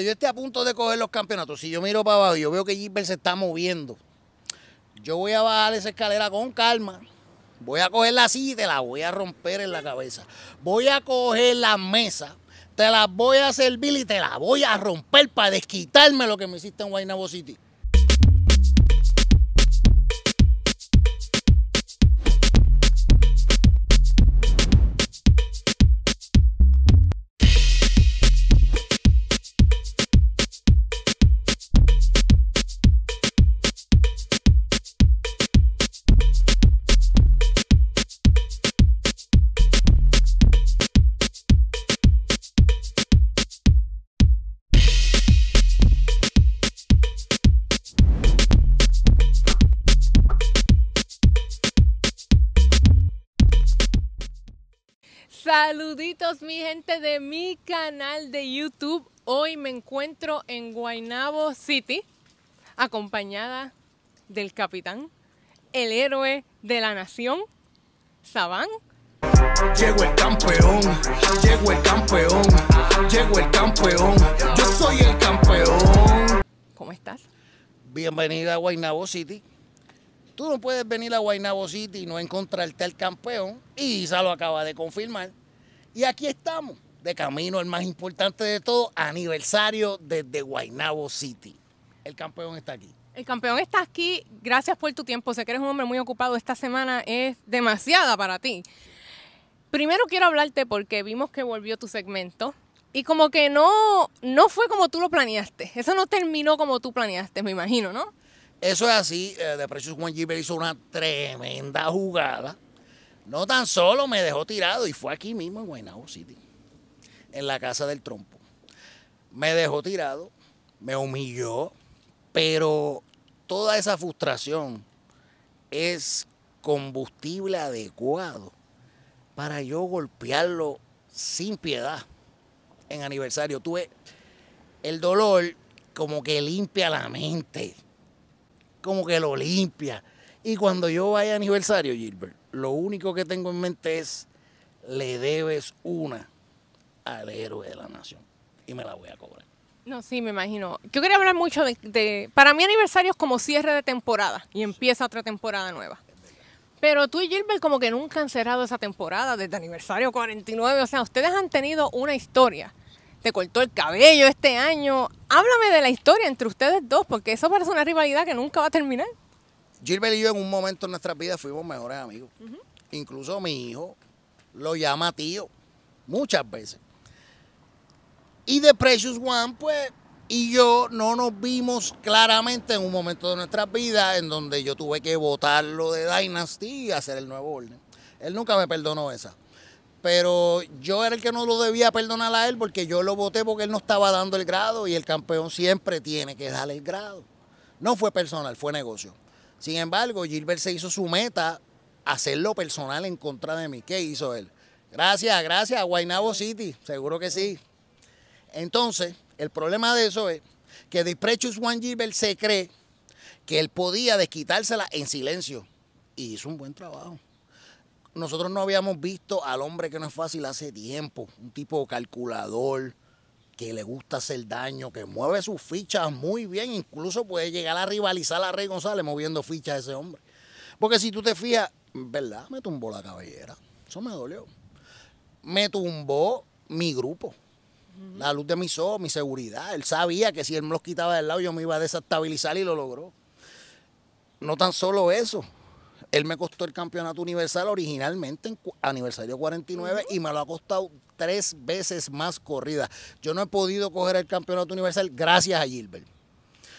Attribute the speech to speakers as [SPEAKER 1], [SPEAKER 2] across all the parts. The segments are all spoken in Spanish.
[SPEAKER 1] yo esté a punto de coger los campeonatos, si yo miro para abajo y yo veo que Jeeper se está moviendo, yo voy a bajar esa escalera con calma. Voy a coger la y te la voy a romper en la cabeza. Voy a coger la mesa, te la voy a servir y te la voy a romper para desquitarme lo que me hiciste en Guaynabo City.
[SPEAKER 2] Saluditos mi gente de mi canal de YouTube. Hoy me encuentro en Guaynabo City, acompañada del capitán, el héroe de la nación, Sabán.
[SPEAKER 1] Llego el campeón, llego el campeón, llego el campeón, yo soy el campeón. ¿Cómo estás? Bienvenida a Guaynabo City. Tú no puedes venir a Guaynabo City y no encontrarte al campeón. Y Isa lo acaba de confirmar. Y aquí estamos, de camino al más importante de todo, aniversario desde Guaynabo City. El campeón está aquí.
[SPEAKER 2] El campeón está aquí. Gracias por tu tiempo. Sé que eres un hombre muy ocupado. Esta semana es demasiada para ti. Primero quiero hablarte porque vimos que volvió tu segmento y como que no, no fue como tú lo planeaste. Eso no terminó como tú planeaste, me imagino, ¿no?
[SPEAKER 1] Eso es así. Eh, de Precious One Gilbert hizo una tremenda jugada no tan solo me dejó tirado y fue aquí mismo en Guaynabo City, en la casa del trompo. Me dejó tirado, me humilló, pero toda esa frustración es combustible adecuado para yo golpearlo sin piedad en aniversario. Tuve el dolor como que limpia la mente, como que lo limpia. Y cuando yo vaya a aniversario, Gilbert, lo único que tengo en mente es, le debes una al héroe de la nación. Y me la voy a cobrar.
[SPEAKER 2] No, sí, me imagino. Yo quería hablar mucho de, para mí aniversario es como cierre de temporada y empieza otra temporada nueva. Pero tú y Gilbert como que nunca han cerrado esa temporada desde aniversario 49. O sea, ustedes han tenido una historia. Te cortó el cabello este año. Háblame de la historia entre ustedes dos, porque eso parece una rivalidad que nunca va a terminar.
[SPEAKER 1] Gilbert y yo en un momento en nuestras vidas fuimos mejores amigos. Incluso mi hijo lo llama tío muchas veces. Y de Precious One, pues, y yo no nos vimos claramente en un momento de nuestras vidas en donde yo tuve que votar lo de Dynasty y hacer el nuevo orden. Él nunca me perdonó esa. Pero yo era el que no lo debía perdonar a él porque yo lo voté porque él no estaba dando el grado y el campeón siempre tiene que darle el grado. No fue personal, fue negocio. Sin embargo, Gilbert se hizo su meta hacerlo personal en contra de mí. ¿Qué hizo él? Gracias, gracias, Guaynabo City, seguro que sí. Entonces, el problema de eso es que Precious Juan Gilbert se cree que él podía desquitársela en silencio. Y hizo un buen trabajo. Nosotros no habíamos visto al hombre que no es fácil hace tiempo, un tipo calculador, que le gusta hacer daño, que mueve sus fichas muy bien, incluso puede llegar a rivalizar a Rey González moviendo fichas a ese hombre. Porque si tú te fijas, ¿verdad? Me tumbó la cabellera, eso me dolió. Me tumbó mi grupo, la luz de mis ojos, mi seguridad. Él sabía que si él me los quitaba del lado yo me iba a desestabilizar y lo logró. No tan solo eso, él me costó el campeonato universal originalmente en aniversario 49 y me lo ha costado tres veces más corrida. Yo no he podido coger el campeonato universal gracias a Gilbert.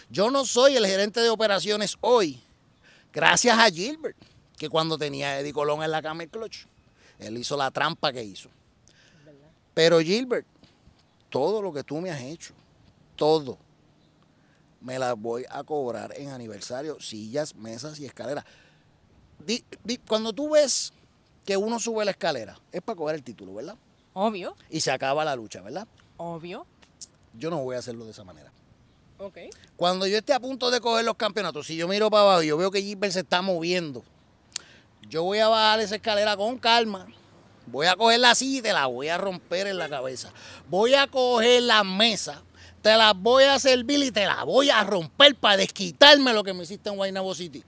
[SPEAKER 1] Yo no soy el gerente de operaciones hoy, gracias a Gilbert, que cuando tenía a Eddie Colón en la el Clutch, él hizo la trampa que hizo. Pero Gilbert, todo lo que tú me has hecho, todo, me la voy a cobrar en aniversario, sillas, mesas y escaleras cuando tú ves que uno sube la escalera, es para coger el título, ¿verdad? Obvio. Y se acaba la lucha, ¿verdad? Obvio. Yo no voy a hacerlo de esa manera. Ok. Cuando yo esté a punto de coger los campeonatos, si yo miro para abajo y yo veo que Jipper se está moviendo, yo voy a bajar esa escalera con calma. Voy a cogerla así y te la voy a romper en la cabeza. Voy a coger la mesa, te la voy a servir y te la voy a romper para desquitarme lo que me hiciste en Guaynabo City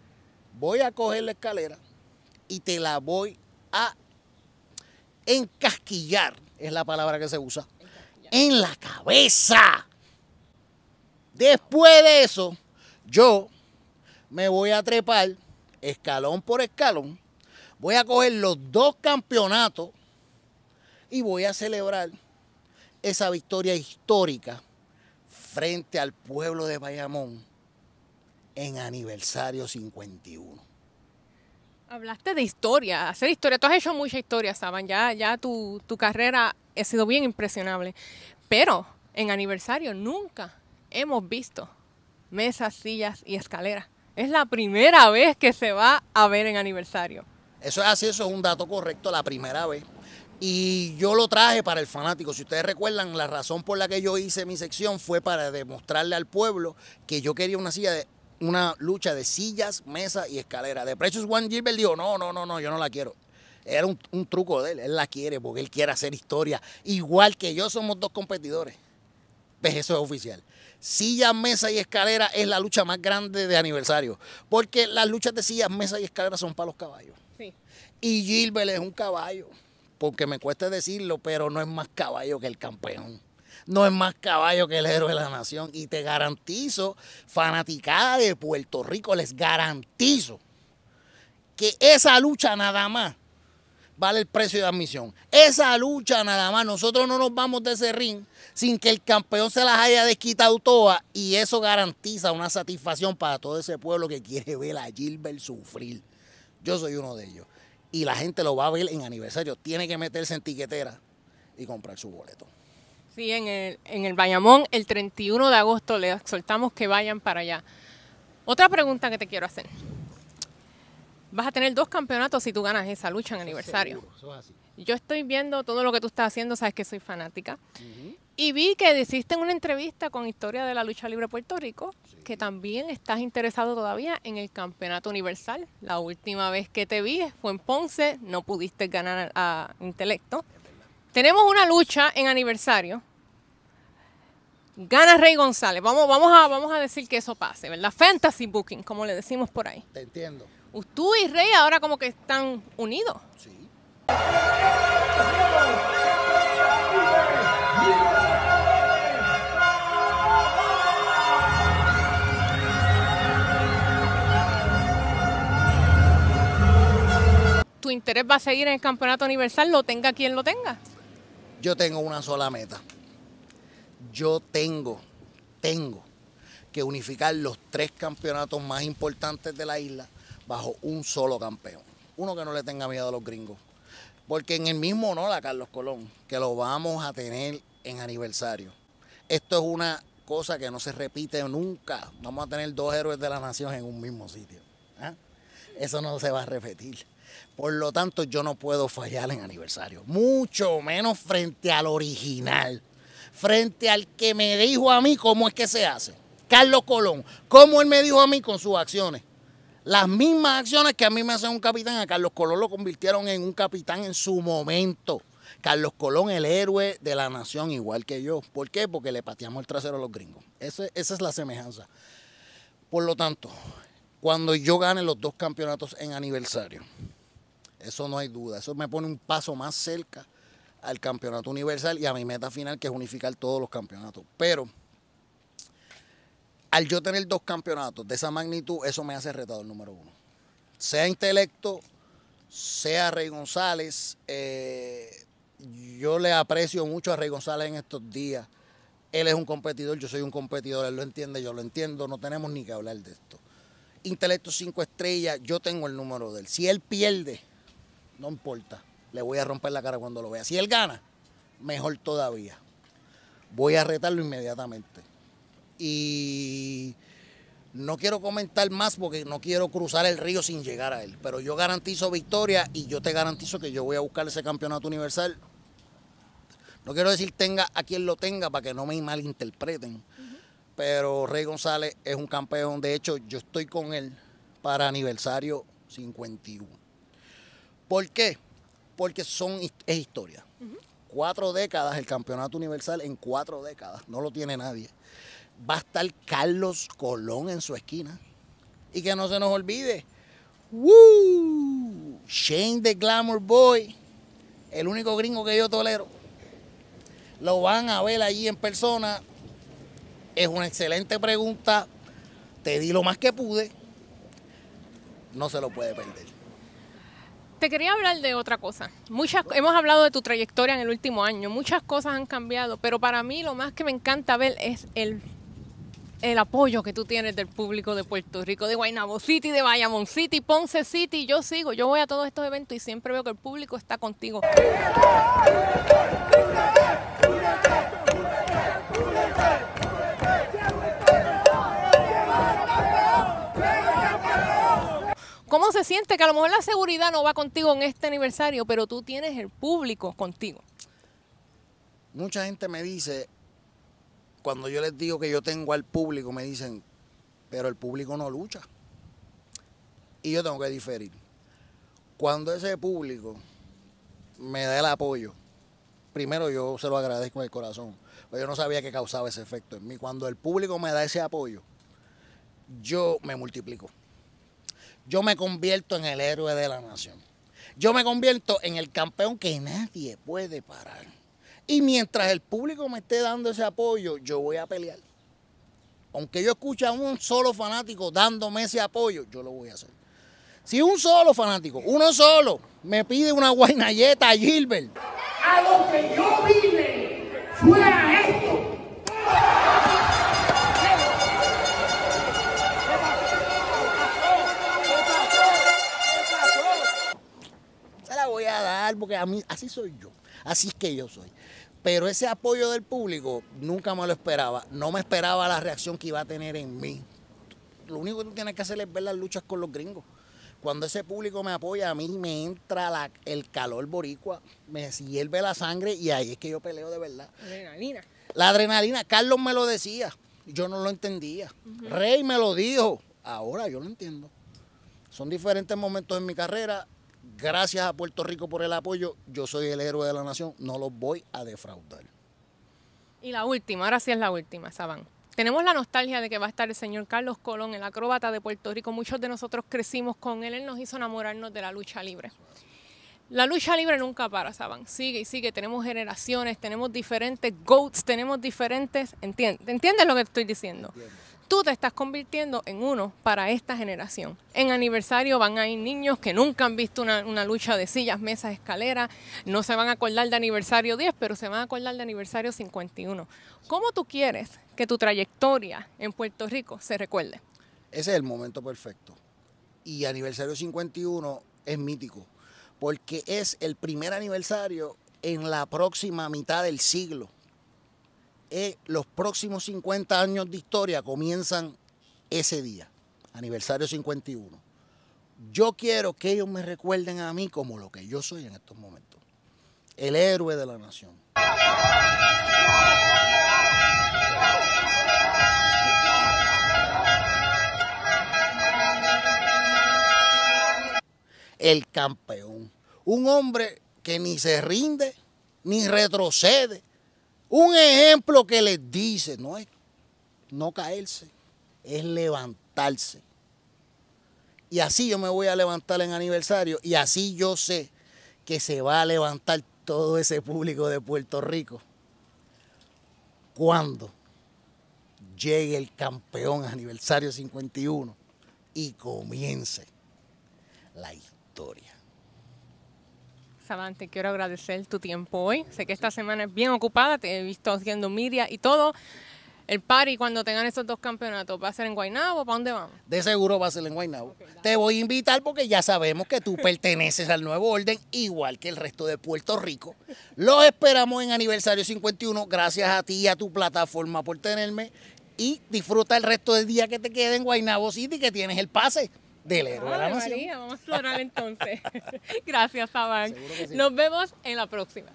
[SPEAKER 1] voy a coger la escalera y te la voy a encasquillar, es la palabra que se usa, en la cabeza. Después de eso, yo me voy a trepar escalón por escalón, voy a coger los dos campeonatos y voy a celebrar esa victoria histórica frente al pueblo de Bayamón en aniversario 51.
[SPEAKER 2] Hablaste de historia, hacer historia. Tú has hecho mucha historia, Saban. Ya, ya tu, tu carrera ha sido bien impresionable. Pero en aniversario nunca hemos visto mesas, sillas y escaleras. Es la primera vez que se va a ver en aniversario.
[SPEAKER 1] Eso es así, eso es un dato correcto, la primera vez. Y yo lo traje para el fanático. Si ustedes recuerdan, la razón por la que yo hice mi sección fue para demostrarle al pueblo que yo quería una silla de una lucha de sillas, mesa y escalera. De precios One Gilbert dijo, no, no, no, no, yo no la quiero. Era un, truco de él, él la quiere porque él quiere hacer historia. Igual que yo somos dos competidores. Pues eso es oficial. Silla, mesa y escalera es la lucha más grande de aniversario. Porque las luchas de sillas, mesa y escalera son para los caballos. Sí. Y Gilbert es un caballo. Porque me cuesta decirlo, pero no es más caballo que el campeón no es más caballo que el héroe de la nación. Y te garantizo, fanaticada de Puerto Rico, les garantizo que esa lucha nada más vale el precio de admisión. Esa lucha nada más, nosotros no nos vamos de ese ring sin que el campeón se las haya desquitado todas y eso garantiza una satisfacción para todo ese pueblo que quiere ver a Gilbert sufrir. Yo soy uno de ellos. Y la gente lo va a ver en aniversario. Tiene que meterse en tiquetera y comprar su boleto
[SPEAKER 2] en el, Bayamón el 31 de agosto. Les soltamos que vayan para allá. Otra pregunta que te quiero hacer. Vas a tener dos campeonatos si tú ganas esa lucha en aniversario. Yo estoy viendo todo lo que tú estás haciendo, sabes que soy fanática. Y vi que hiciste una entrevista con Historia de la Lucha Libre Puerto Rico, que también estás interesado todavía en el Campeonato Universal. La última vez que te vi fue en Ponce, no pudiste ganar a Intelecto. Tenemos una lucha en aniversario Gana Rey González. Vamos, vamos, a, vamos a decir que eso pase, ¿verdad? Fantasy Booking, como le decimos por ahí. Te entiendo. Tú y Rey ahora como que están unidos. Sí. tu interés va a seguir en el campeonato universal, lo tenga quien lo tenga.
[SPEAKER 1] Yo tengo una sola meta yo tengo, tengo que unificar los tres campeonatos más importantes de la isla bajo un solo campeón. Uno que no le tenga miedo a los gringos. Porque en el mismo honor a Carlos Colón, que lo vamos a tener en aniversario. Esto es una cosa que no se repite nunca. Vamos a tener dos héroes de la nación en un mismo sitio. ¿ah? Eso no se va a repetir. Por lo tanto, yo no puedo fallar en aniversario. Mucho menos frente al original frente al que me dijo a mí cómo es que se hace. Carlos Colón, cómo él me dijo a mí con sus acciones. Las mismas acciones que a mí me hacen un capitán, a Carlos Colón lo convirtieron en un capitán en su momento. Carlos Colón, el héroe de la nación, igual que yo. ¿Por qué? Porque le pateamos el trasero a los gringos. esa es la semejanza. Por lo tanto, cuando yo gane los dos campeonatos en aniversario, eso no hay duda, eso me pone un paso más cerca al campeonato universal y a mi meta final que es unificar todos los campeonatos. Pero al yo tener dos campeonatos de esa magnitud, eso me hace retador número uno. Sea intelecto, sea Rey González, eh, yo le aprecio mucho a Rey González en estos días. Él es un competidor, yo soy un competidor, él lo entiende, yo lo entiendo, no tenemos ni que hablar de esto. Intelecto 5 estrellas, yo tengo el número de él. Si él pierde, no importa le voy a romper la cara cuando lo vea. Si él gana, mejor todavía. Voy a retarlo inmediatamente. Y no quiero comentar más porque no quiero cruzar el río sin llegar a él. Pero yo garantizo victoria y yo te garantizo que yo voy a buscar ese campeonato universal. No quiero decir tenga a quien lo tenga para que no me malinterpreten. Pero Rey González es un campeón. De hecho, yo estoy con él para aniversario 51. ¿Por qué? porque son, es historia. Cuatro décadas, el campeonato universal en cuatro décadas, no lo tiene nadie. Va a estar Carlos Colón en su esquina. Y que no se nos olvide, ¡Woo! Shane the Glamour Boy, el único gringo que yo tolero. Lo van a ver allí en persona. Es una excelente pregunta. Te di lo más que pude. No se lo puede perder.
[SPEAKER 2] Te quería hablar de otra cosa. Muchas, hemos hablado de tu trayectoria en el último año, muchas cosas han cambiado, pero para mí lo más que me encanta ver es el, el apoyo que tú tienes del público de Puerto Rico, de Guaynabo City, de Bayamón City, Ponce City. Yo sigo, yo voy a todos estos eventos y siempre veo que el público está contigo. ¿Cómo se siente que a lo mejor la seguridad no va contigo en este aniversario, pero tú tienes el público contigo?
[SPEAKER 1] Mucha gente me dice, cuando yo les digo que yo tengo al público, me dicen, pero el público no lucha. Y yo tengo que diferir. Cuando ese público me da el apoyo, primero yo se lo agradezco en el corazón, pero yo no sabía que causaba ese efecto en mí. Cuando el público me da ese apoyo, yo me multiplico yo me convierto en el héroe de la nación. Yo me convierto en el campeón que nadie puede parar. Y mientras el público me esté dando ese apoyo, yo voy a pelear. Aunque yo escuche a un solo fanático dándome ese apoyo, yo lo voy a hacer. Si un solo fanático, uno solo, me pide una guaynayeta a Gilbert. A lo que yo vine fuera a esto. porque así soy yo, así es que yo soy. Pero ese apoyo del público nunca me lo esperaba, no me esperaba la reacción que iba a tener en mí. Lo único que tú tienes que hacer es ver las luchas con los gringos. Cuando ese público me apoya, a mí me entra el calor boricua, me hierve la sangre y ahí es que yo peleo de verdad. Adrenalina. La adrenalina, Carlos me lo decía, yo no lo entendía. Rey me lo dijo, ahora yo lo entiendo. Son diferentes momentos en mi carrera Gracias a Puerto Rico por el apoyo. Yo soy el héroe de la nación. No los voy a defraudar.
[SPEAKER 2] Y la última, ahora sí es la última, Sabán. Tenemos la nostalgia de que va a estar el señor Carlos Colón, el acróbata de Puerto Rico. Muchos de nosotros crecimos con él. Él nos hizo enamorarnos de la lucha libre. La lucha libre nunca para, Saban. Sigue y sigue. Tenemos generaciones, tenemos diferentes goats, tenemos diferentes. ¿Entiendes, ¿entiendes lo que estoy diciendo? tú te estás convirtiendo en uno para esta generación. En aniversario van a ir niños que nunca han visto una, lucha de sillas, mesas, escaleras, no se van a acordar de aniversario 10, pero se van a acordar de aniversario 51. ¿Cómo tú quieres que tu trayectoria en Puerto
[SPEAKER 1] Rico se recuerde? Ese es el momento perfecto. Y aniversario 51 es mítico, porque es el primer aniversario en la próxima mitad del siglo eh, los próximos 50 años de historia comienzan ese día, aniversario 51. Yo quiero que ellos me recuerden a mí como lo que yo soy en estos momentos, el héroe de la nación. El campeón, un hombre que ni se rinde, ni retrocede, un ejemplo que les dice, no es no caerse, es levantarse. Y así yo me voy a levantar en aniversario y así yo sé que se va a levantar todo ese público de Puerto Rico cuando llegue el campeón aniversario 51 y comience la historia
[SPEAKER 2] te quiero agradecer tu tiempo hoy. Sé que esta semana es bien ocupada, te he visto haciendo media y todo. El party cuando tengan esos dos campeonatos, ¿va a ser en Guaynabo? ¿Para dónde vamos?
[SPEAKER 1] De seguro va a ser en Guaynabo. te voy a invitar porque ya sabemos que tú perteneces al nuevo orden, igual que el resto de Puerto Rico. Los esperamos en aniversario 51. Gracias a ti y a tu plataforma por tenerme. Y disfruta el resto del día que te quede en Guaynabo City, que tienes el pase del héroe de la María,
[SPEAKER 2] vamos a explorar entonces. Gracias, Sabán. Nos vemos en la próxima.